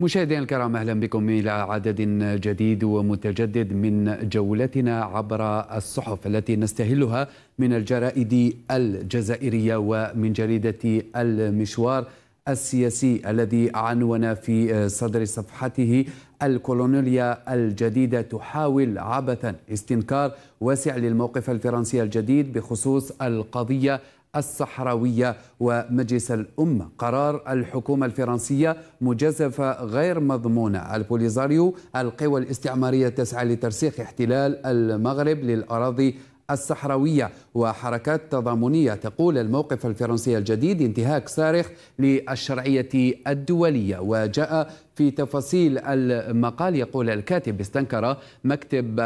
مشاهدينا الكرام اهلا بكم الى عدد جديد ومتجدد من جولتنا عبر الصحف التي نستهلها من الجرائد الجزائريه ومن جريده المشوار السياسي الذي عنون في صدر صفحته الكولونيليا الجديدة تحاول عبثا استنكار واسع للموقف الفرنسي الجديد بخصوص القضية الصحراوية ومجلس الأمة قرار الحكومة الفرنسية مجازفة غير مضمونة البوليزاريو القوى الاستعمارية تسعى لترسيخ احتلال المغرب للأراضي الصحراوية وحركات تضامنية تقول الموقف الفرنسي الجديد انتهاك صارخ للشرعية الدولية وجاء في تفاصيل المقال يقول الكاتب استنكر مكتب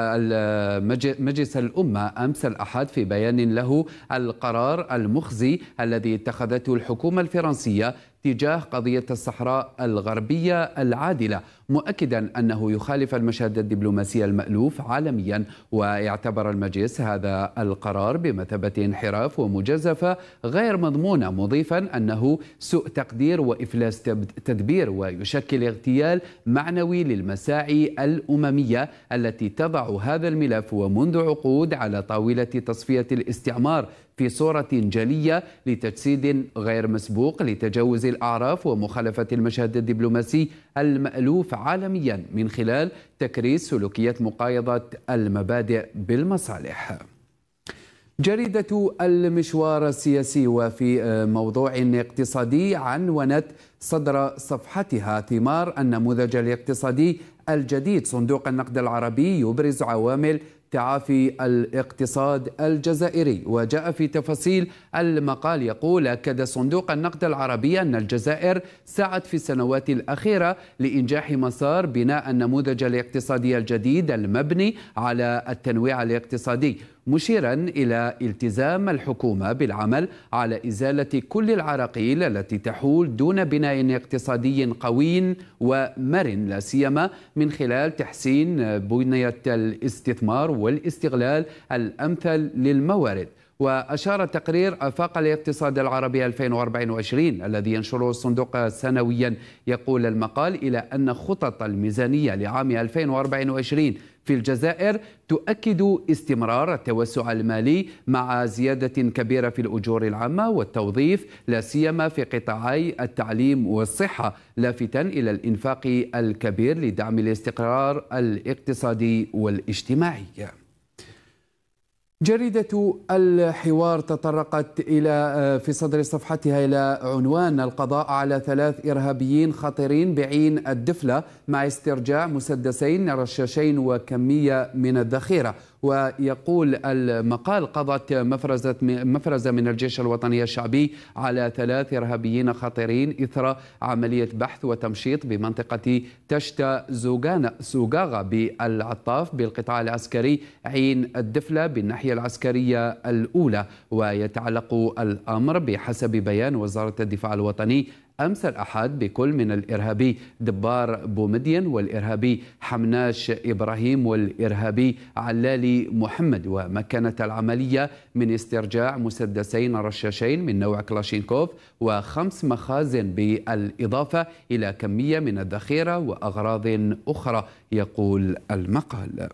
مجلس الأمة أمس الأحد في بيان له القرار المخزي الذي اتخذته الحكومة الفرنسية تجاه قضية الصحراء الغربية العادلة مؤكدا أنه يخالف المشهد الدبلوماسي المألوف عالميا ويعتبر المجلس هذا القرار بمثابة انحراف ومجازفة غير مضمونة مضيفا أنه سوء تقدير وإفلاس تدبير ويشكل اغتيال معنوي للمساعي الأممية التي تضع هذا الملف ومنذ عقود على طاولة تصفية الاستعمار في صورة جلية لتجسيد غير مسبوق لتجاوز الأعراف ومخالفة المشهد الدبلوماسي المألوف عالميا من خلال تكريس سلوكيات مقايضة المبادئ بالمصالح جريدة المشوار السياسي وفي آه، موضوع اقتصادي عنونت صدر صفحتها ثمار النموذج الاقتصادي الجديد صندوق النقد العربي يبرز عوامل تعافي الاقتصاد الجزائري وجاء في تفاصيل المقال يقول أكد صندوق النقد العربي أن الجزائر سعت في السنوات الأخيرة لإنجاح مسار بناء النموذج الاقتصادي الجديد المبني على التنويع الاقتصادي مشيرا إلى التزام الحكومة بالعمل على إزالة كل العراقيل التي تحول دون بناء اقتصادي قوي ومرن لا سيما من خلال تحسين بنية الاستثمار والاستغلال الأمثل للموارد وأشار تقرير أفاق الاقتصاد العربي 2024 الذي ينشره الصندوق سنويا يقول المقال إلى أن خطط الميزانية لعام 2024 في الجزائر تؤكد استمرار التوسع المالي مع زيادة كبيرة في الأجور العامة والتوظيف لا سيما في قطاعي التعليم والصحة لافتا إلى الإنفاق الكبير لدعم الاستقرار الاقتصادي والاجتماعي جريدة الحوار تطرقت إلى آه، في صدر صفحتها إلى عنوان القضاء على ثلاث إرهابيين خطيرين بعين الدفلة مع استرجاع مسدسين رشاشين وكمية من الذخيرة ويقول المقال قضت مفرزة مفرزة من الجيش الوطني الشعبي على ثلاث إرهابيين خطيرين إثر عملية بحث وتمشيط بمنطقة تشتا زوغاغا بالعطاف بالقطاع العسكري عين الدفلة بالناحية العسكرية الأولى ويتعلق الأمر بحسب بيان وزارة الدفاع الوطني أمس الأحد بكل من الإرهابي دبار بومدين والإرهابي حمناش إبراهيم والإرهابي علالي محمد ومكنت العملية من استرجاع مسدسين رشاشين من نوع كلاشينكوف وخمس مخازن بالإضافة إلى كمية من الذخيرة وأغراض أخرى يقول المقال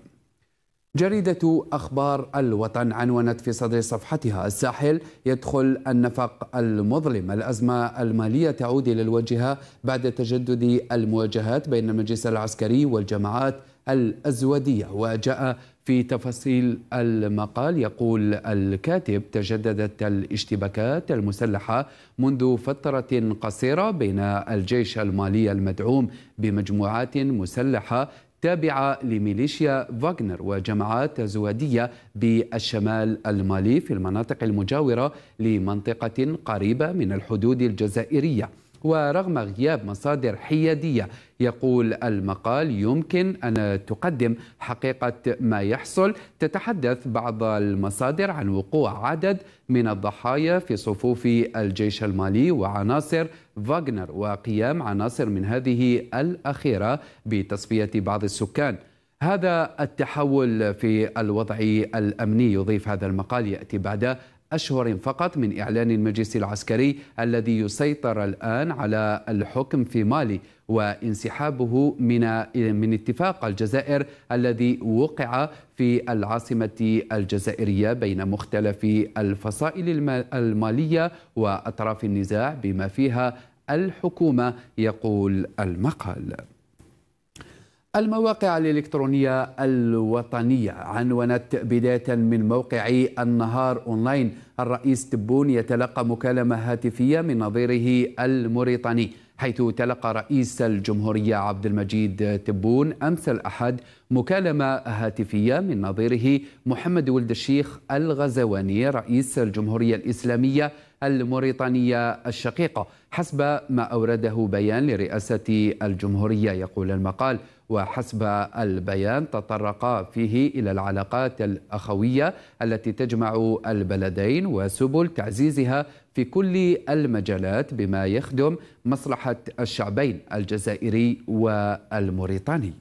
جريدة أخبار الوطن عنونت في صدر صفحتها الساحل يدخل النفق المظلم الأزمة المالية تعود إلى الواجهة بعد تجدد المواجهات بين المجلس العسكري والجماعات الأزودية وجاء في تفاصيل المقال يقول الكاتب تجددت الاشتباكات المسلحة منذ فترة قصيرة بين الجيش المالي المدعوم بمجموعات مسلحة التابعة لميليشيا فاغنر وجماعات زوادية بالشمال المالي في المناطق المجاورة لمنطقة قريبة من الحدود الجزائرية ورغم غياب مصادر حيادية يقول المقال يمكن أن تقدم حقيقة ما يحصل تتحدث بعض المصادر عن وقوع عدد من الضحايا في صفوف الجيش المالي وعناصر فاغنر وقيام عناصر من هذه الأخيرة بتصفية بعض السكان هذا التحول في الوضع الامني يضيف هذا المقال ياتي بعد أشهر فقط من إعلان المجلس العسكري الذي يسيطر الآن على الحكم في مالي وانسحابه من من اتفاق الجزائر الذي وقع في العاصمة الجزائرية بين مختلف الفصائل المالية وأطراف النزاع بما فيها الحكومة يقول المقال المواقع الإلكترونية الوطنية عنونت بداية من موقع النهار أونلاين الرئيس تبون يتلقى مكالمة هاتفية من نظيره الموريتاني حيث تلقى رئيس الجمهورية عبد المجيد تبون أمس الأحد مكالمة هاتفية من نظيره محمد ولد الشيخ الغزواني رئيس الجمهورية الإسلامية الموريطانية الشقيقة حسب ما أورده بيان لرئاسة الجمهورية يقول المقال وحسب البيان تطرق فيه الى العلاقات الاخويه التي تجمع البلدين وسبل تعزيزها في كل المجالات بما يخدم مصلحة الشعبين الجزائري والموريتاني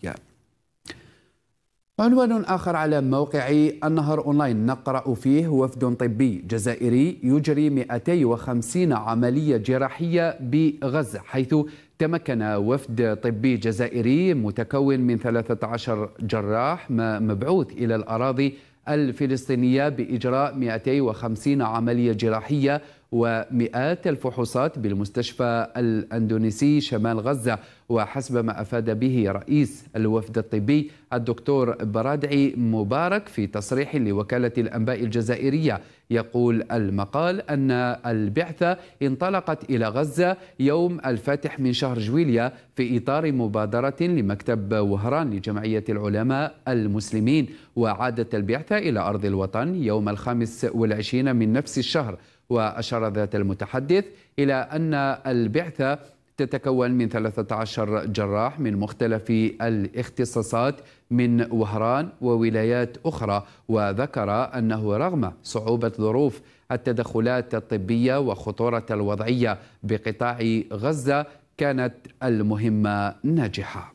عنوان آخر على موقع النهر أونلاين نقرأ فيه وفد طبي جزائري يجري 250 عملية جراحية بغزة حيث تمكن وفد طبي جزائري متكون من 13 جراح مبعوث إلى الأراضي الفلسطينية بإجراء 250 عملية جراحية ومئات الفحوصات بالمستشفى الأندونيسي شمال غزة وحسب ما أفاد به رئيس الوفد الطبي الدكتور برادعي مبارك في تصريح لوكالة الأنباء الجزائرية يقول المقال أن البعثة انطلقت إلى غزة يوم الفاتح من شهر جويليا في إطار مبادرة لمكتب وهران لجمعية العلماء المسلمين وعادت البعثة إلى أرض الوطن يوم الخامس والعشرين من نفس الشهر وأشار ذات المتحدث إلى أن البعثة تتكون من 13 جراح من مختلف الاختصاصات من وهران وولايات أخرى وذكر أنه رغم صعوبة ظروف التدخلات الطبية وخطورة الوضعية بقطاع غزة كانت المهمة ناجحة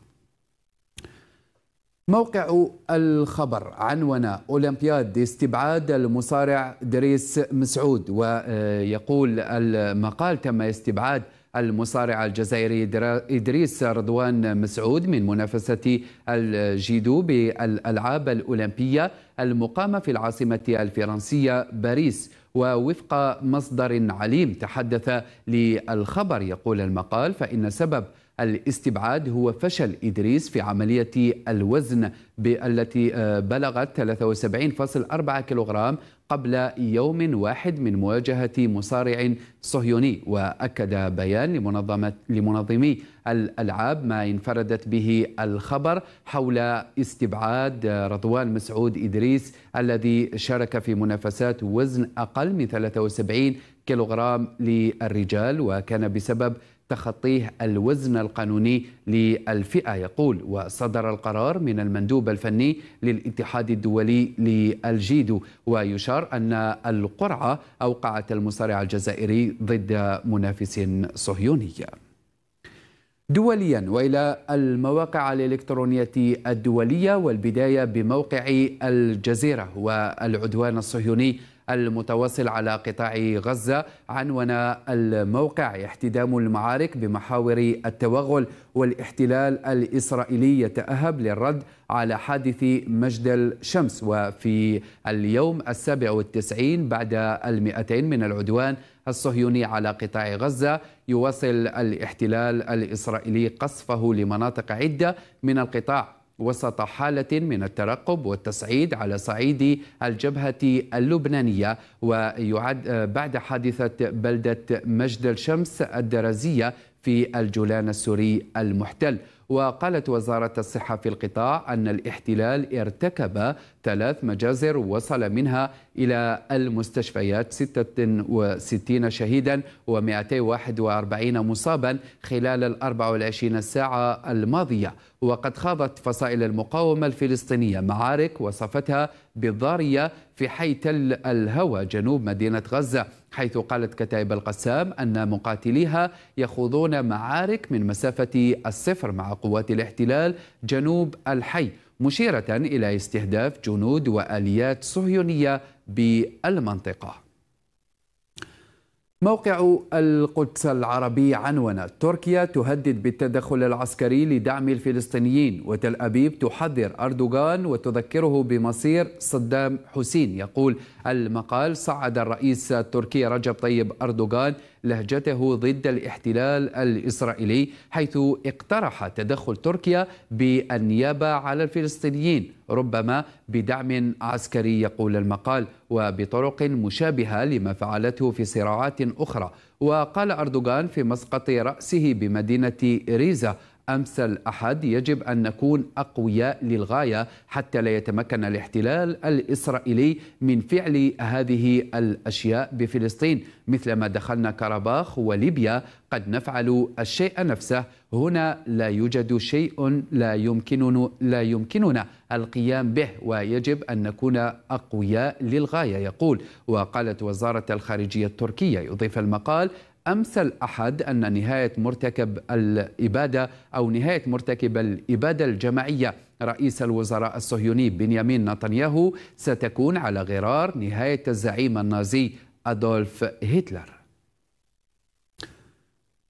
موقع الخبر عنون أولمبياد استبعاد المصارع دريس مسعود ويقول المقال تم استبعاد المصارع الجزائري إدريس رضوان مسعود من منافسة الجيدو بالألعاب الأولمبية المقامة في العاصمة الفرنسية باريس ووفق مصدر عليم تحدث للخبر يقول المقال فإن سبب الاستبعاد هو فشل إدريس في عملية الوزن التي آه، بلغت 73.4 كيلوغرام قبل يوم واحد من مواجهة مصارع صهيوني وأكد بيان لمنظمة لمنظمي الألعاب ما انفردت به الخبر حول استبعاد رضوان مسعود إدريس الذي شارك في منافسات وزن أقل من 73 كيلوغرام للرجال وكان بسبب تخطيه الوزن القانوني للفئة يقول وصدر القرار من المندوب الفني للاتحاد الدولي للجيدو ويشار أن القرعة أوقعت المصارع الجزائري ضد منافس صهيوني دوليا والى المواقع الالكترونيه الدوليه والبدايه بموقع الجزيره والعدوان الصهيوني المتواصل على قطاع غزة عنون الموقع احتدام المعارك بمحاور التوغل والاحتلال الإسرائيلي يتأهب للرد على حادث مجدل شمس وفي اليوم السابع والتسعين بعد المئتين من العدوان الصهيوني على قطاع غزة يواصل الاحتلال الإسرائيلي قصفه لمناطق عدة من القطاع وسط حالة من الترقب والتصعيد على صعيد الجبهة اللبنانية ويعد بعد حادثة بلدة مجد الشمس الدرزية في الجولان السوري المحتل وقالت وزارة الصحة في القطاع أن الاحتلال ارتكب ثلاث مجازر وصل منها إلى المستشفيات 66 شهيدا و241 مصابا خلال ال 24 ساعة الماضية وقد خاضت فصائل المقاومة الفلسطينية معارك وصفتها بالضارية في حي تل الهوى جنوب مدينة غزة حيث قالت كتائب القسام أن مقاتليها يخوضون معارك من مسافة الصفر مع قوات الاحتلال جنوب الحي مشيرة إلى استهداف جنود وآليات صهيونية بالمنطقة موقع القدس العربي عنون تركيا تهدد بالتدخل العسكري لدعم الفلسطينيين وتل أبيب تحذر أردوغان وتذكره بمصير صدام حسين يقول المقال صعد الرئيس التركي رجب طيب أردوغان لهجته ضد الاحتلال الإسرائيلي حيث اقترح تدخل تركيا بالنيابة على الفلسطينيين ربما بدعم عسكري يقول المقال وبطرق مشابهة لما فعلته في صراعات أخرى وقال أردوغان في مسقط رأسه بمدينة ريزا أمس الأحد يجب أن نكون أقوياء للغاية حتى لا يتمكن الاحتلال الإسرائيلي من فعل هذه الأشياء بفلسطين مثلما دخلنا كرباخ وليبيا قد نفعل الشيء نفسه هنا لا يوجد شيء لا يمكننا لا يمكننا القيام به ويجب ان نكون اقوياء للغايه يقول وقالت وزاره الخارجيه التركيه يضيف المقال أمس الأحد أن نهاية مرتكب الإبادة أو نهاية مرتكب الإبادة الجماعية رئيس الوزراء الصهيوني بنيامين نتنياهو ستكون على غرار نهاية الزعيم النازي أدولف هتلر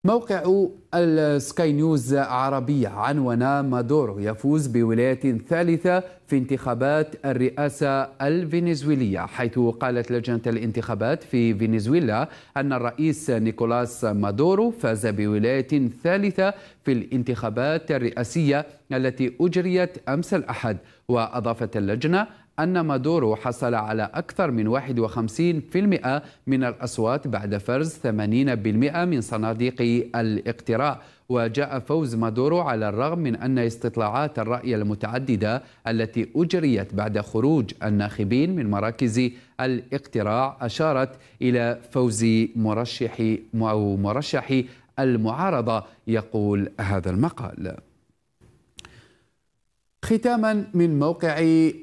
موقع السكاي نيوز عربية عنوان مادورو يفوز بولاية ثالثة في انتخابات الرئاسة الفنزويلية حيث قالت لجنة الانتخابات في فنزويلا أن الرئيس نيكولاس مادورو فاز بولاية ثالثة في الانتخابات الرئاسية التي أجريت أمس الأحد وأضافت اللجنة أن مادورو حصل على أكثر من 51% من الأصوات بعد فرز 80% من صناديق الاقتراع وجاء فوز مادورو على الرغم من أن استطلاعات الرأي المتعددة التي أجريت بعد خروج الناخبين من مراكز الاقتراع أشارت إلى فوز مرشح أو مرشح المعارضة يقول هذا المقال ختاما من موقع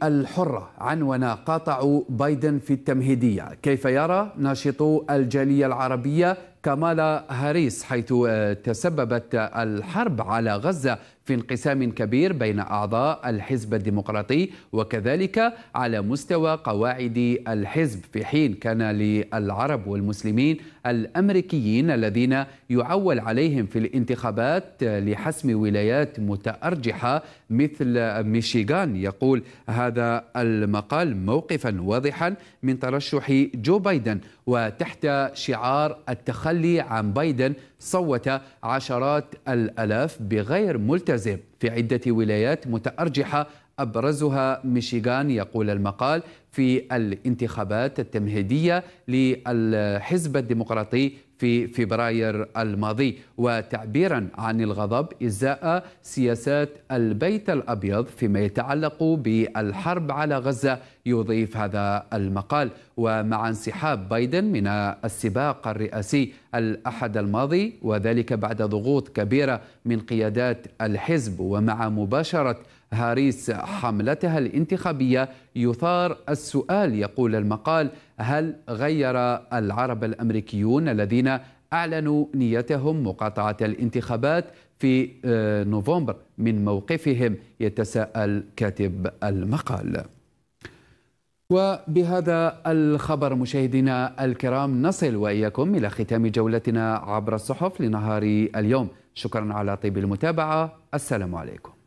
الحرة عنونا قاطع بايدن في التمهيدية كيف يرى ناشطو الجالية العربية كمالا هاريس حيث آه، تسببت الحرب على غزة في انقسام كبير بين أعضاء الحزب الديمقراطي وكذلك على مستوى قواعد الحزب في حين كان للعرب والمسلمين الأمريكيين الذين يعول عليهم في الانتخابات لحسم ولايات متأرجحة مثل ميشيغان يقول هذا المقال موقفا واضحا من ترشح جو بايدن وتحت شعار التخلي عن بايدن صوت عشرات الألاف بغير ملتزم في عدة ولايات متأرجحة أبرزها ميشيغان يقول المقال في الانتخابات التمهيدية للحزب الديمقراطي في فبراير الماضي وتعبيرا عن الغضب ازاء سياسات البيت الابيض فيما يتعلق بالحرب على غزه يضيف هذا المقال ومع انسحاب بايدن من السباق الرئاسي الاحد الماضي وذلك بعد ضغوط كبيره من قيادات الحزب ومع مباشره هاريس حملتها الانتخابية يثار السؤال يقول المقال هل غير العرب الأمريكيون الذين أعلنوا نيتهم مقاطعة الانتخابات في آه، نوفمبر من موقفهم يتساءل كاتب المقال وبهذا الخبر مشاهدينا الكرام نصل واياكم الى ختام جولتنا عبر الصحف لنهار اليوم شكرا على طيب المتابعه السلام عليكم